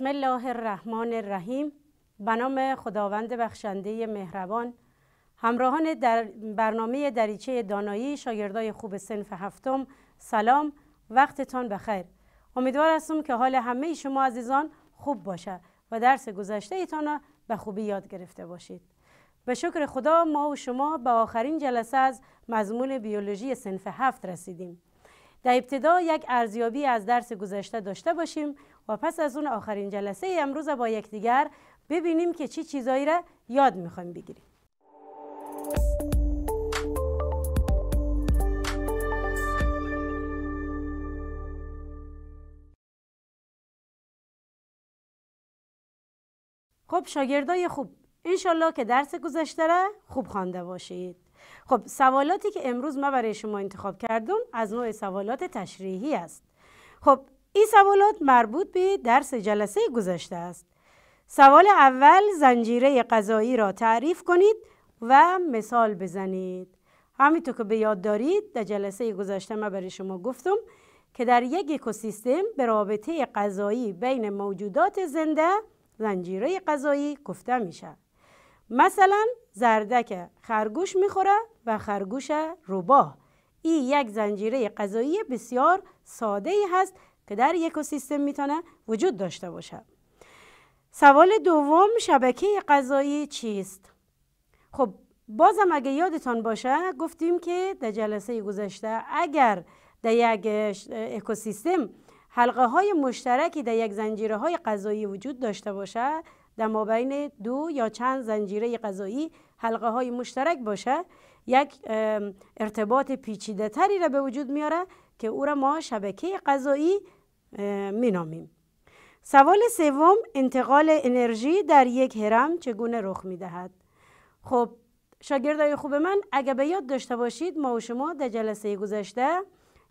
بسم الله الرحمن الرحیم به نام خداوند بخشنده مهربان همراهان در برنامه دریچه دانایی شاگردای خوب سنف هفتم سلام وقتتان بخیر امیدوار هستم که حال همه شما عزیزان خوب باشه و درس گذشته ایتان را به خوبی یاد گرفته باشید به شکر خدا ما و شما به آخرین جلسه از مضمون بیولوژی سنف هفت رسیدیم در ابتدا یک ارزیابی از درس گذشته داشته باشیم و پس از اون آخرین جلسه امروز با یکدیگر ببینیم که چی چیزایی را یاد میخوایم بگیریم خب شاگردای خوب انشالله که درس گذشته را خوب خوانده باشید خب سوالاتی که امروز ما برای شما انتخاب کردم از نوع سوالات تشریحی است خب این سوالات مربوط به درس جلسه گذشته است سوال اول زنجیره غذایی را تعریف کنید و مثال بزنید همینطور که به یاد دارید در جلسه گذشته من برای شما گفتم که در یک اکوسیستم به رابطه غذایی بین موجودات زنده زنجیره غذایی گفته میشه مثلا زردک خرگوش میخوره و خرگوش روباه این یک زنجیره غذایی بسیار ساده ای هست که در اکوسیستم میتونه وجود داشته باشه سوال دوم شبکه غذایی چیست خب بازم اگه یادتان باشه گفتیم که در جلسه گذشته اگر در یک اکوسیستم حلقه های مشترکی در یک زنجیره های غذایی وجود داشته باشه در مابین دو یا چند زنجیره غذایی حلقه های مشترک باشه یک ارتباط پیچیده تری را به وجود میاره که او را ما شبکه غذایی مینامیم سوال سوم انتقال انرژی در یک هرم چگونه رخ میدهد خب شاگردای خوب من اگه به یاد داشته باشید ما و شما در جلسه گذشته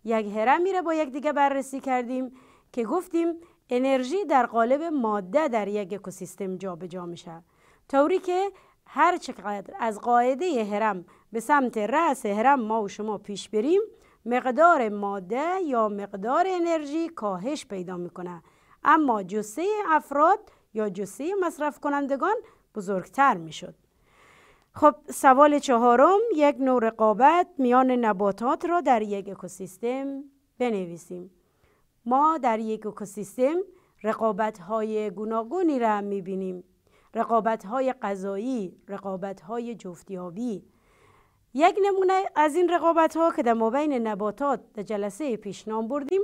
یک هرم را با یک دیگه بررسی کردیم که گفتیم انرژی در قالب ماده در یک اکوسیستم جابجا میشه طوری که هر چقدر از قاعده هرم به سمت رأس هرم ما و شما پیش بریم مقدار ماده یا مقدار انرژی کاهش پیدا میکنه اما جسه افراد یا جسه مصرف کنندگان بزرگتر میشد خب سوال چهارم یک نوع رقابت میان نباتات را در یک اکوسیستم بنویسیم ما در یک اکوسیستم رقابت های گوناگونی را میبینیم رقابت های غذایی، رقابت های جفتیابی، یک نمونه از این رقابت ها که در مابین نباتات در جلسه پیش نام بردیم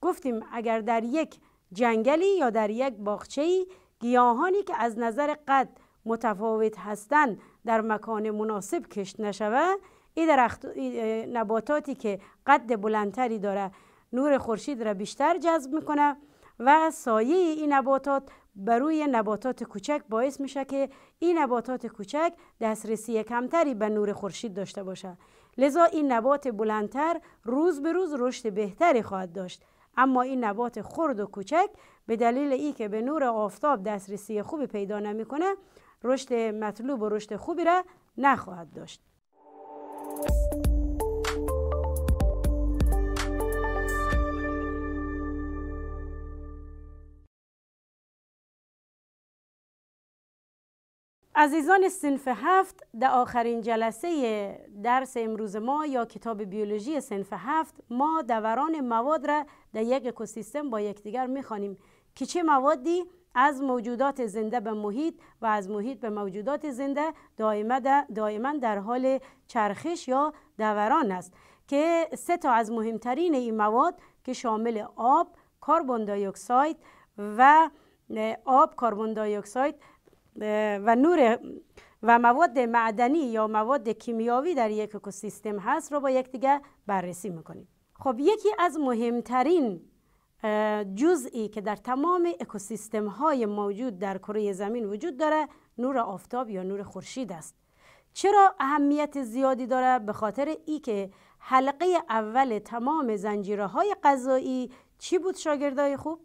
گفتیم اگر در یک جنگلی یا در یک باغچه‌ای گیاهانی که از نظر قد متفاوت هستند در مکان مناسب کشت نشوه این درخت نباتاتی که قد بلندتری داره نور خورشید را بیشتر جذب میکنه و سایه این نباتات بر روی نباتات کوچک باعث میشه که این نباتات کوچک دسترسی کمتری به نور خورشید داشته باشه لذا این نبات بلندتر روز به روز رشد بهتری خواهد داشت اما این نبات خرد و کوچک به دلیل ای که به نور آفتاب دسترسی خوبی پیدا نمیکنه رشد مطلوب و رشد خوبی را نخواهد داشت عزیزان سنف هفت در آخرین جلسه درس امروز ما یا کتاب بیولوژی سنف هفت ما دوران مواد را در یک اکوسیستم با یکدیگر میخوانیم که چه موادی از موجودات زنده به محیط و از محیط به موجودات زنده دائما در حال چرخش یا دوران است که سه تا از مهمترین این مواد که شامل آب، کربن و آب، کربن دیوکساید و نور و مواد معدنی یا مواد کیمیاوی در یک اکوسیستم هست رو با یکدیگه بررسی میکنیم خب یکی از مهمترین جزئی که در تمام اکوسیستم های موجود در کره زمین وجود داره نور آفتاب یا نور خورشید است چرا اهمیت زیادی داره به خاطر ای که حلقه اول تمام زنجیره های غذایی چی بود شاگردای خوب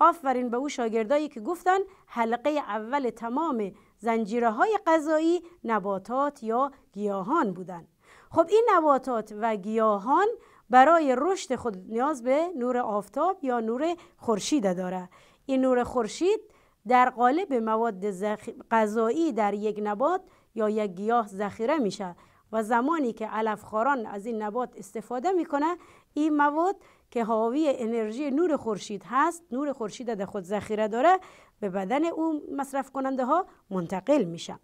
آفرین به او شاگردایی که گفتن حلقه اول تمام زنجیره های غذایی نباتات یا گیاهان بودن. خب این نباتات و گیاهان برای رشد خود نیاز به نور آفتاب یا نور خورشید داره این نور خورشید در قالب مواد غذایی در یک نبات یا یک گیاه ذخیره میشه و زمانی که خاران از این نبات استفاده میکنه این مواد که حاوی انرژی نور خورشید هست نور خورشید در خود ذخیره داره به بدن او مصرف کننده ها منتقل میشه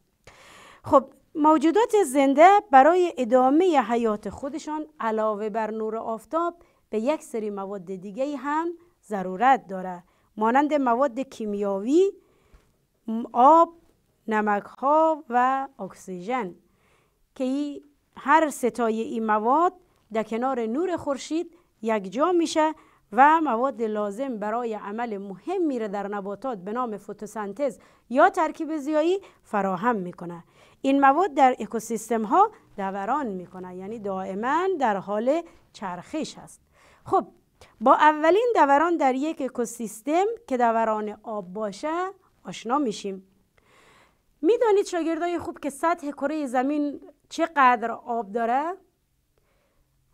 خب موجودات زنده برای ادامه حیات خودشان علاوه بر نور آفتاب به یک سری مواد دیگه هم ضرورت داره مانند مواد کیمیاوی آب نمک ها و اکسیژن که ای هر ستای این مواد در کنار نور خورشید جا میشه و مواد لازم برای عمل مهم میره در نباتات به نام فتوسنتز یا ترکیب زیایی فراهم میکنه این مواد در اکوسیستم ها دوران میکنه یعنی دائما در حال چرخش هست خب با اولین دوران در یک اکوسیستم که دوران آب باشه آشنا میشیم میدانید شاگردای خوب که سطح کره زمین چقدر آب داره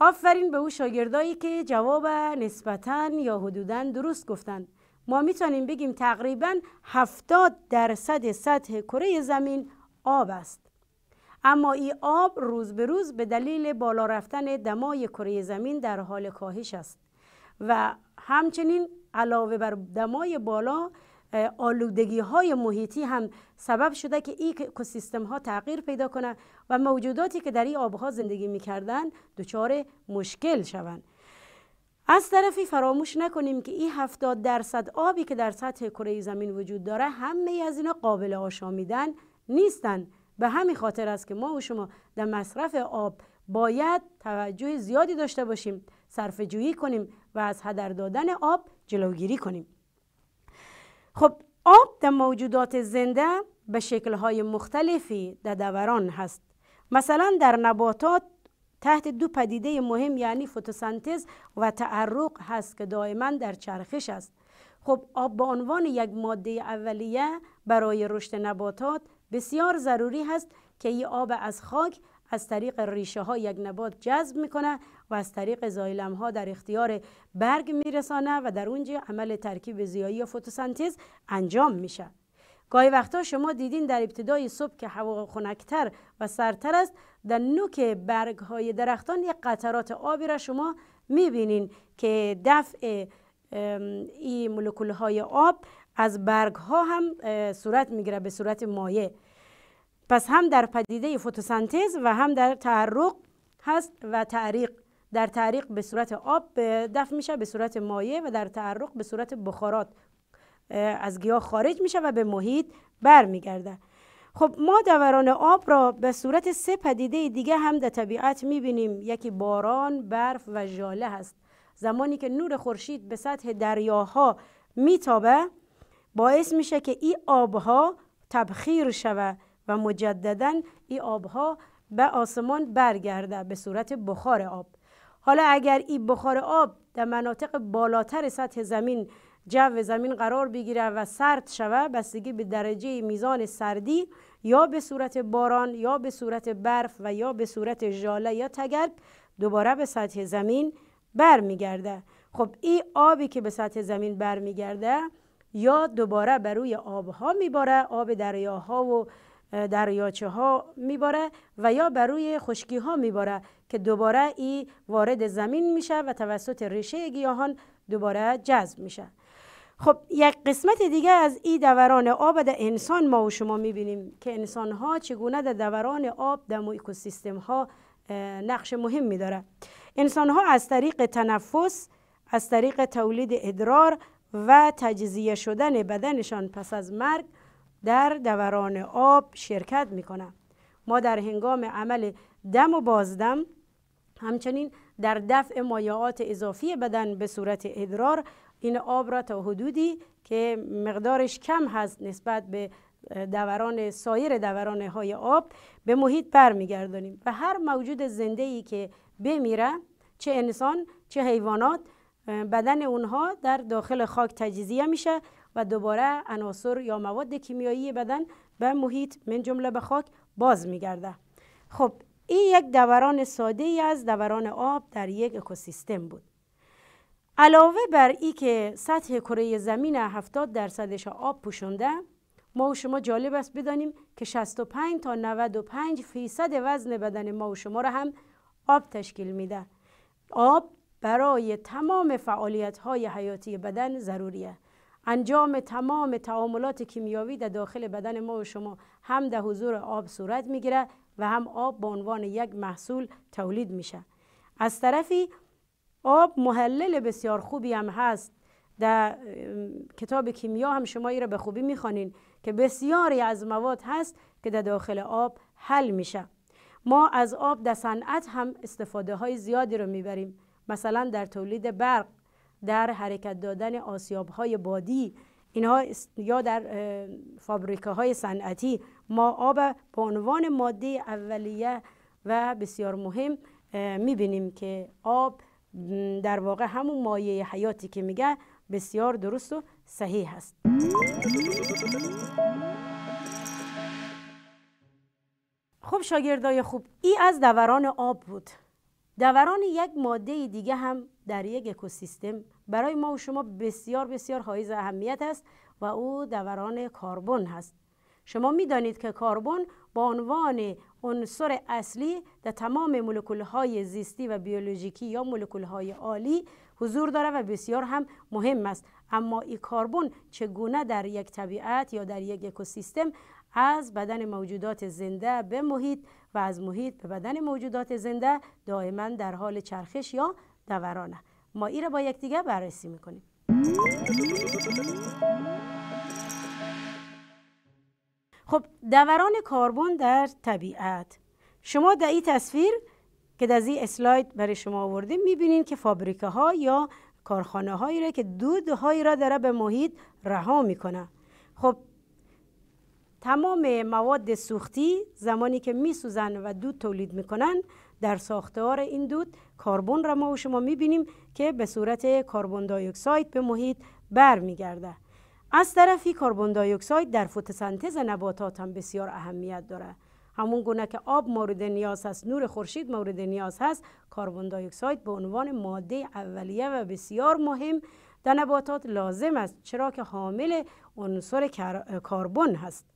آفرین به او شاگردایی که جواب نسبتا یا حدودا درست گفتند ما میتونیم بگیم تقریبا 70 درصد سطح کره زمین آب است اما این آب روز به روز به دلیل بالا رفتن دمای کره زمین در حال کاهش است و همچنین علاوه بر دمای بالا آلودگی های محیطی هم سبب شده که این اکوسیستم ها تغییر پیدا کنند و موجوداتی که در این آبها زندگی میکردن دچار مشکل شوند از طرفی فراموش نکنیم که این 70 درصد آبی که در سطح کره زمین وجود داره همه از اینا قابل آشامیدن نیستند به همین خاطر است که ما و شما در مصرف آب باید توجه زیادی داشته باشیم صرفه جویی کنیم و از هدر دادن آب جلوگیری کنیم خب آب در موجودات زنده به شکلهای مختلفی در دوران هست مثلا در نباتات تحت دو پدیده مهم یعنی فتوسنتز و تعرق هست که دائما در چرخش است خب آب به عنوان یک ماده اولیه برای رشد نباتات بسیار ضروری هست که این آب از خاک از طریق ریشه ها یک نبات جذب میکنه و از طریق زایلم ها در اختیار برگ میرسانه و در اونجا عمل ترکیب زیایی و فتوسنتز انجام میشه گاهی وقتا شما دیدین در ابتدای صبح که هوا خنکتر و سرتر است در نوک برگ های درختان یک قطرات آبی را شما میبینین که دفع این مولکول های آب از برگ ها هم صورت میگیره به صورت مایع پس هم در پدیده فتوسنتز و هم در تعرق هست و تعریق در تعریق به صورت آب دفع میشه به صورت مایع و در تعرق به صورت بخارات از گیاه خارج میشه و به محیط برمیگرده خب ما دوران آب را به صورت سه پدیده دیگه هم در طبیعت میبینیم یکی باران، برف و ژاله هست زمانی که نور خورشید به سطح دریاها میتابه باعث میشه که این آبها تبخیر شود و مجددا این آبها به آسمان برگرده به صورت بخار آب حالا اگر این بخار آب در مناطق بالاتر سطح زمین جو زمین قرار بگیره و سرد شوه بستگی به درجه میزان سردی یا به صورت باران یا به صورت برف و یا به صورت ژاله یا تگرگ دوباره به سطح زمین برمیگرده خب این آبی که به سطح زمین برمیگرده یا دوباره بر روی آبها میباره آب دریاها و دریاچه ها میباره و یا بر روی خشکی ها میباره که دوباره ای وارد زمین میشه و توسط ریشه گیاهان دوباره جذب میشه خب یک قسمت دیگه از این دوران آب در انسان ما و شما میبینیم که انسان ها چگونه در دوران آب در اکوسیستم ها نقش مهمی داره انسان ها از طریق تنفس از طریق تولید ادرار و تجزیه شدن بدنشان پس از مرگ در دوران آب شرکت می کنم ما در هنگام عمل دم و بازدم همچنین در دفع مایعات اضافی بدن به صورت ادرار این آب را تا حدودی که مقدارش کم هست نسبت به دوران سایر دوران های آب به محیط برمیگردانیم و هر موجود زنده ای که بمیره چه انسان چه حیوانات بدن اونها در داخل خاک تجزیه میشه و دوباره عناصر یا مواد کیمیایی بدن به محیط من جمله به خاک باز میگرده خب این یک دوران ساده ای از دوران آب در یک اکوسیستم بود علاوه بر ای که سطح کره زمین 70 درصدش آب پوشونده ما و شما جالب است بدانیم که 65 تا 95 فیصد وزن بدن ما و شما را هم آب تشکیل میده آب برای تمام فعالیت های حیاتی بدن ضروریه انجام تمام تعاملات کیمیاوی در داخل بدن ما و شما هم در حضور آب صورت میگیره و هم آب به عنوان یک محصول تولید میشه از طرفی آب محلل بسیار خوبی هم هست در کتاب کیمیا هم شما این را به خوبی میخوانین که بسیاری از مواد هست که در داخل آب حل میشه ما از آب در صنعت هم استفاده های زیادی رو میبریم مثلا در تولید برق در حرکت دادن آسیاب های بادی اینها یا در فابریکه های صنعتی ما آب به عنوان ماده اولیه و بسیار مهم میبینیم که آب در واقع همون مایه حیاتی که میگه بسیار درست و صحیح هست خب شاگردای خوب ای از دوران آب بود دوران یک ماده دیگه هم در یک اکوسیستم برای ما و شما بسیار بسیار حائز اهمیت است و او دوران کاربن هست شما میدانید که کربن با عنوان عنصر اصلی در تمام مولکول های زیستی و بیولوژیکی یا مولکول های عالی حضور داره و بسیار هم مهم است اما این کربن چگونه در یک طبیعت یا در یک اکوسیستم از بدن موجودات زنده به محیط و از محیط به بدن موجودات زنده دائما در حال چرخش یا دورانه ما این را با یکدیگر بررسی میکنیم خب دوران کاربن در طبیعت شما در این تصویر که در این اسلاید برای شما آورده میبینین که فابریکه ها یا کارخانه هایی را که دودهایی را داره به محیط رها میکنه خب تمام مواد سوختی زمانی که میسوزن و دود تولید میکنن در ساختار این دود کربن را ما و شما بینیم که به صورت کاربون دی به محیط برمیگرده از طرفی کاربون دی در فتوسنتز نباتات هم بسیار اهمیت داره همون گونه که آب مورد نیاز هست نور خورشید مورد نیاز هست کربن دی به عنوان ماده اولیه و بسیار مهم در نباتات لازم است چرا که حامل عنصر کاربن هست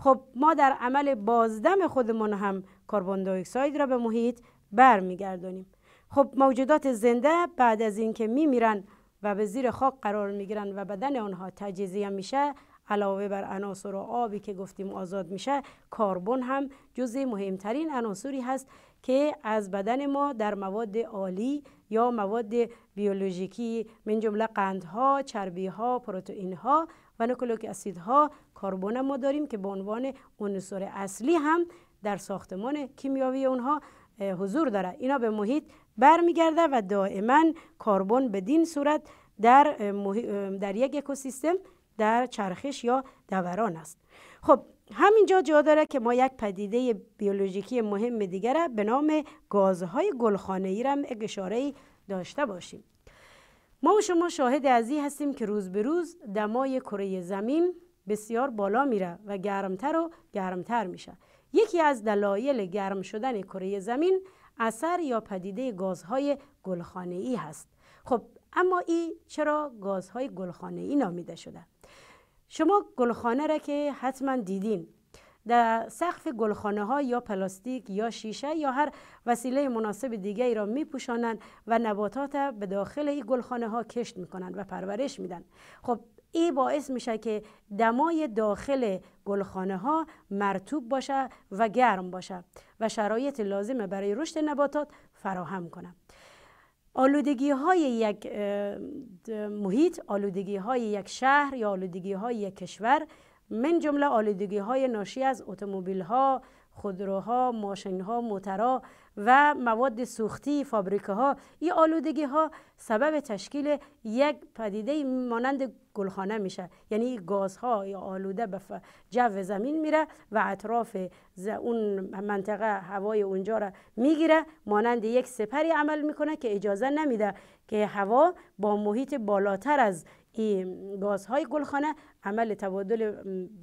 خب ما در عمل بازدم خودمون هم کاربون دی را به محیط برمیگردانیم خب موجودات زنده بعد از اینکه میمیرن و به زیر خاک قرار میگیرن و بدن آنها تجزیه میشه علاوه بر عناصر و آبی که گفتیم آزاد میشه کاربن هم جزء مهمترین عناصری هست که از بدن ما در مواد عالی یا مواد بیولوژیکی من جمله قندها، چربیها، پروتئینها و نوکلئیک اسیدها کاربن ما داریم که به عنوان عنصر اصلی هم در ساختمان کیمیاوی اونها حضور داره اینا به محیط برمیگرده و دائما کاربن بدین صورت در, در یک اکوسیستم در چرخش یا دوران است خب همینجا جا داره که ما یک پدیده بیولوژیکی مهم دیگر به نام گازهای گلخانه ای را داشته باشیم ما و شما شاهد ازی هستیم که روز به روز دمای کره زمین بسیار بالا میره و گرمتر و گرمتر میشه یکی از دلایل گرم شدن کره زمین اثر یا پدیده گازهای گلخانه ای هست خب اما این چرا گازهای گلخانه ای نامیده شده شما گلخانه را که حتما دیدین در سقف گلخانه ها یا پلاستیک یا شیشه یا هر وسیله مناسب دیگری را می و نباتات به داخل این گلخانه ها کشت می و پرورش میدن خب ای باعث میشه که دمای داخل گلخانه ها مرتوب باشه و گرم باشه و شرایط لازم برای رشد نباتات فراهم کنه آلودگی های یک محیط، آلودگی های یک شهر یا آلودگی های یک کشور من جمله آلودگی های ناشی از اتومبیل ها، خودروها، ماشین ها، موترا و مواد سوختی فابریکه ها این آلودگی ها سبب تشکیل یک پدیده مانند گلخانه میشه یعنی گازها یا آلوده به جو زمین میره و اطراف اون منطقه هوای اونجا را میگیره مانند یک سپری عمل میکنه که اجازه نمیده که هوا با محیط بالاتر از این گازهای گلخانه عمل تبادل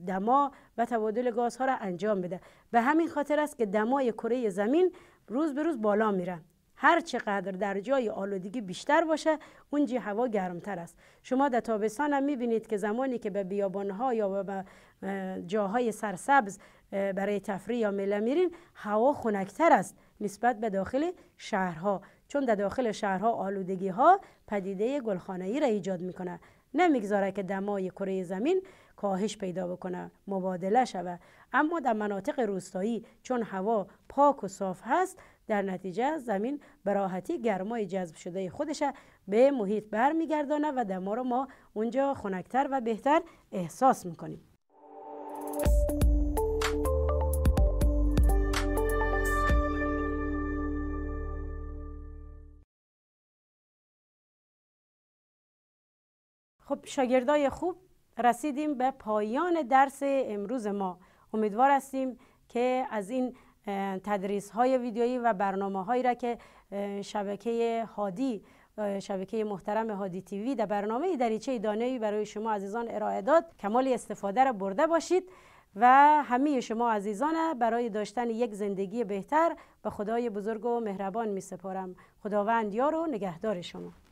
دما و تبادل گازها را انجام بده به همین خاطر است که دمای کره زمین روز به روز بالا میره هر چقدر در جای آلودگی بیشتر باشه اونجا هوا گرمتر است شما در تابستان هم میبینید که زمانی که به بیابانها یا به جاهای سرسبز برای تفریح یا میله میرین هوا خنکتر است نسبت به داخل شهرها چون در داخل شهرها آلودگی ها پدیده گلخانه را ایجاد میکنه نمیگذاره که دمای کره زمین کاهش پیدا بکنه مبادله شود. اما در مناطق روستایی چون هوا پاک و صاف هست در نتیجه زمین براحتی گرمای جذب شده خودش به محیط برمیگردانه و دما رو ما اونجا خنکتر و بهتر احساس میکنیم خب شاگردای خوب رسیدیم به پایان درس امروز ما امیدوار هستیم که از این تدریس های ویدیویی و برنامه هایی را که شبکه هادی شبکه محترم هادی تیوی در برنامه دریچه دانایی برای شما عزیزان ارائه داد کمال استفاده را برده باشید و همه شما عزیزان برای داشتن یک زندگی بهتر به خدای بزرگ و مهربان می سپارم خداوند یار و نگهدار شما